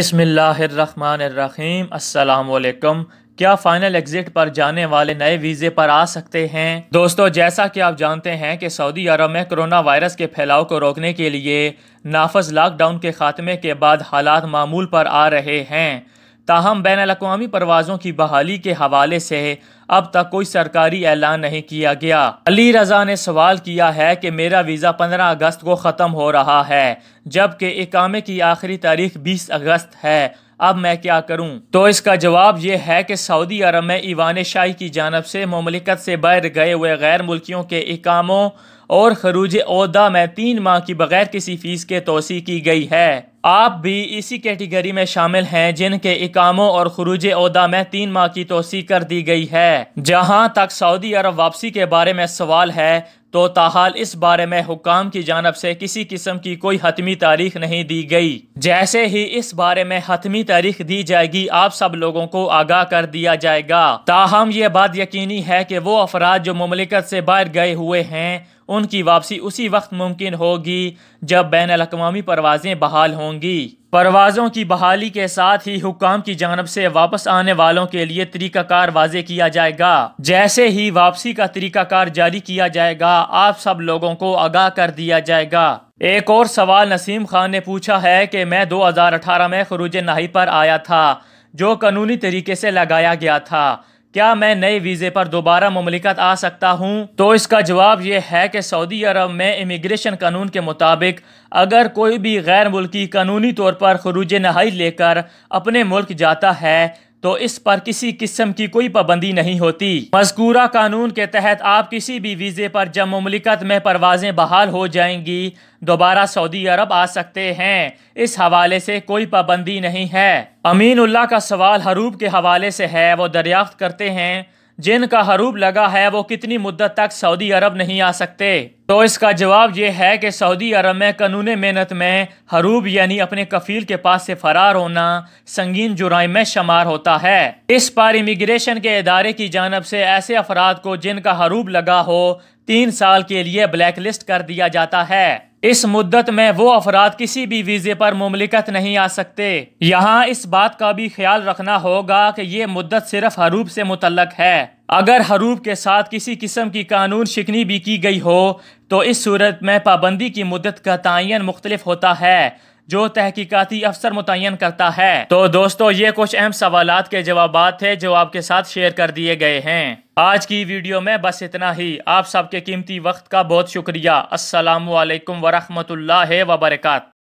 बसमीम अल्लाम क्या फाइनल एग्जिट पर जाने वाले नए वीज़े पर आ सकते हैं दोस्तों जैसा कि आप जानते हैं कि सऊदी अरब में कोरोना वायरस के फैलाव को रोकने के लिए नाफज लॉकडाउन के खात्मे के बाद हालात मामूल पर आ रहे हैं ताहम बैन अवी परवाज़ों की बहाली के हवाले से अब तक कोई सरकारी ऐलान नहीं किया गया अली रजा ने सवाल किया है कि मेरा वीज़ा पंद्रह अगस्त को ख़त्म हो रहा है जबकि इकामे की आखिरी तारीख बीस अगस्त है अब मैं क्या करूं? तो इसका जवाब यह है कि सऊदी अरब में ईवान शाही की जानब से ममलिकत से बाहर गए हुए गैर मुल्कियों के इकामों और खरूज अहदा में तीन माह की बगैर किसी फीस के तोसी की गई है आप भी इसी कैटेगरी में शामिल हैं जिनके इकामों और खरूज अहदा में तीन माह की तोसी कर दी गई है जहां तक सऊदी अरब वापसी के बारे में सवाल है तो ताहाल इस बारे में हुकाम की जानब से किसी किस्म की कोई हतमी तारीख नहीं दी गई जैसे ही इस बारे में हतमी तारीख दी जाएगी आप सब लोगों को आगाह कर दिया जाएगा ताहम ये बात यकीनी है कि वो अफराद जो ममलिकत से बाहर गए हुए हैं उनकी वापसी उसी वक्त मुमकिन होगी जब बैन अवी परवाज़ें बहाल होंगी परवाज़ों की बहाली के साथ ही हुकाम की जानब से वापस आने वालों के लिए तरीकाकार वाजे किया जाएगा जैसे ही वापसी का तरीकाकार जारी किया जाएगा आप सब लोगों को आगाह कर दिया जाएगा एक और सवाल नसीम खान ने पूछा है कि मैं 2018 में खरूज नाही पर आया था जो कानूनी तरीके से लगाया गया था क्या मैं नए वीज़े पर दोबारा ममलिकत आ सकता हूँ तो इसका जवाब यह है कि सऊदी अरब में इमिग्रेशन कानून के मुताबिक अगर कोई भी गैर मुल्की कानूनी तौर पर खरूज नहाई लेकर अपने मुल्क जाता है तो इस पर किसी किस्म की कोई पाबंदी नहीं होती मजकूरा कानून के तहत आप किसी भी वीज़े पर जब ममलिकत में परवाजें बहाल हो जाएंगी दोबारा सऊदी अरब आ सकते हैं इस हवाले से कोई पाबंदी नहीं है अमीनुल्लाह का सवाल हरूब के हवाले से है वो दरियाफ्त करते हैं जिनका हरूप लगा है वो कितनी मुद्दत तक सऊदी अरब नहीं आ सकते तो इसका जवाब ये है कि सऊदी अरब में कानून मेहनत में हरूब यानी अपने कफील के पास से फरार होना संगीन जुराय में शुमार होता है इस पर इमिग्रेशन के इदारे की जानब से ऐसे अफराद को जिनका हरूब लगा हो तीन साल के लिए ब्लैक लिस्ट कर दिया जाता है इस मुद्दत में वो अफराद किसी भी वीज़े पर ममलिकत नहीं आ सकते यहाँ इस बात का भी ख्याल रखना होगा कि ये मुद्दत सिर्फ हरूप से मुतलक है अगर हरूप के साथ किसी किस्म की कानून शिकनी भी की गई हो तो इस सूरत में पाबंदी की मुद्दत का तयन मुख्तलिफ होता है जो तहकीकती अफसर मुतन करता है तो दोस्तों ये कुछ अहम सवाल के जवाब थे जो आपके साथ शेयर कर दिए गए हैं आज की वीडियो में बस इतना ही आप सबके कीमती वक्त का बहुत शुक्रिया वरहमत ला वबरकत